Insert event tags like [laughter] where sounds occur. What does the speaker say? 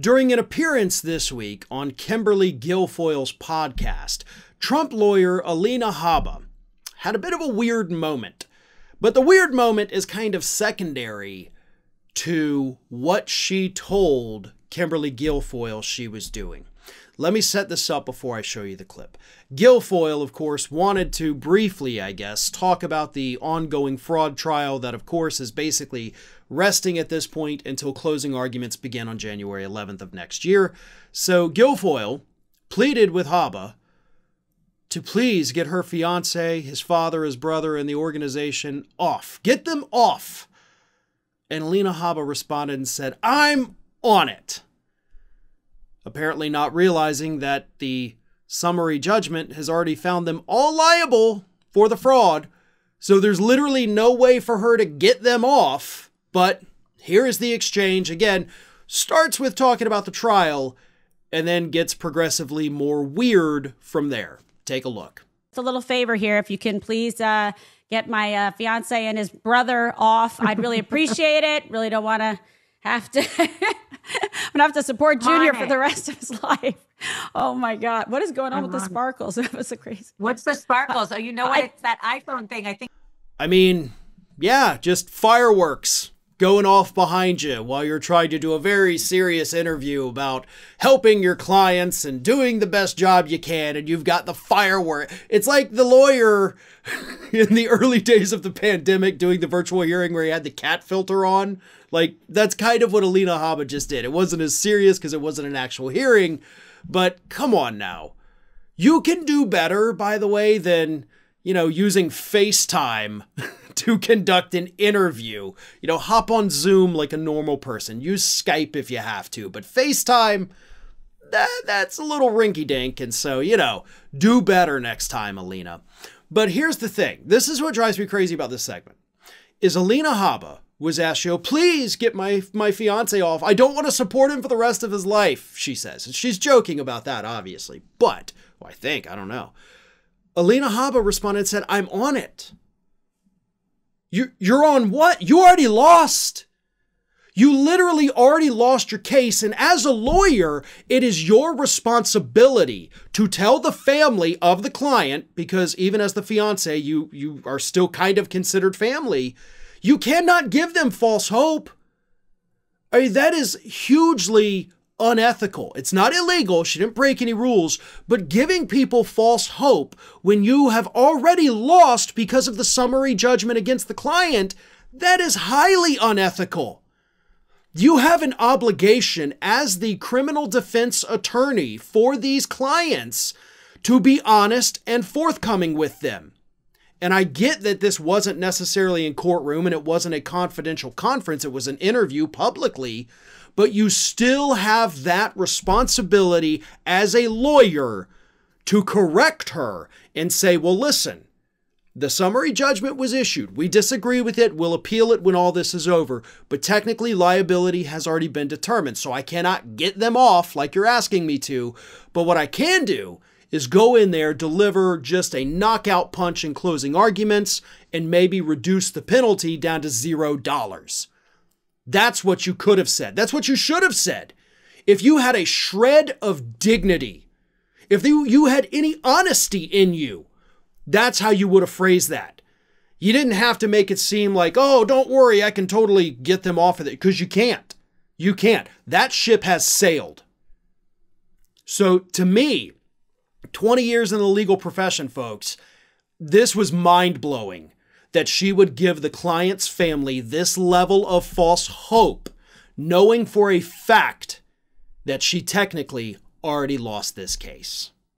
During an appearance this week on Kimberly Guilfoyle's podcast, Trump lawyer Alina Haba had a bit of a weird moment. But the weird moment is kind of secondary to what she told Kimberly Guilfoyle she was doing. Let me set this up before I show you the clip. Guilfoyle, of course, wanted to briefly, I guess, talk about the ongoing fraud trial that, of course, is basically resting at this point until closing arguments begin on January 11th of next year. So Guilfoyle pleaded with Haba to please get her fiance, his father, his brother, and the organization off. Get them off. And Lena Haba responded and said, I'm on it. Apparently, not realizing that the summary judgment has already found them all liable for the fraud, so there's literally no way for her to get them off. But here is the exchange again, starts with talking about the trial and then gets progressively more weird from there. Take a look. It's a little favor here if you can please uh, get my uh, fiance and his brother off. I'd really [laughs] appreciate it. Really don't want to have to [laughs] I'm gonna have to support Junior for the rest of his life. Oh my God. What is going on I'm with wrong. the sparkles? It [laughs] was so crazy. What's the sparkles? Uh, oh, you know what? I, it's that iPhone thing, I think. I mean, yeah, just fireworks going off behind you while you're trying to do a very serious interview about helping your clients and doing the best job you can, and you've got the firework. It's like the lawyer [laughs] in the early days of the pandemic doing the virtual hearing where he had the cat filter on. Like, that's kind of what Alina Haba just did. It wasn't as serious because it wasn't an actual hearing, but come on now. You can do better, by the way, than, you know, using FaceTime. [laughs] to conduct an interview. You know, hop on Zoom like a normal person. Use Skype if you have to, but FaceTime, that, that's a little rinky dink. And so, you know, do better next time, Alina. But here's the thing this is what drives me crazy about this segment is Alina Haba was asked, you please get my, my fiance off. I don't want to support him for the rest of his life, she says. And she's joking about that, obviously. But, well, oh, I think, I don't know. Alina Haba responded and said, I'm on it. You, you're on what? You already lost. You literally already lost your case. And as a lawyer, it is your responsibility to tell the family of the client, because even as the fiance, you, you are still kind of considered family. You cannot give them false hope. I mean, that is hugely unethical. It's not illegal. She didn't break any rules, but giving people false hope when you have already lost because of the summary judgment against the client, that is highly unethical. You have an obligation as the criminal defense attorney for these clients to be honest and forthcoming with them. And I get that this wasn't necessarily in courtroom and it wasn't a confidential conference, it was an interview publicly, but you still have that responsibility as a lawyer to correct her and say, well, listen, the summary judgment was issued. We disagree with it. We'll appeal it when all this is over. But technically, liability has already been determined. So I cannot get them off like you're asking me to. But what I can do is go in there, deliver just a knockout punch in closing arguments, and maybe reduce the penalty down to zero dollars. That's what you could have said. That's what you should have said. If you had a shred of dignity, if you had any honesty in you, that's how you would have phrased that. You didn't have to make it seem like, oh, don't worry, I can totally get them off of it, because you can't. You can't. That ship has sailed. So to me, 20 years in the legal profession, folks, this was mind blowing that she would give the client's family this level of false hope, knowing for a fact that she technically already lost this case.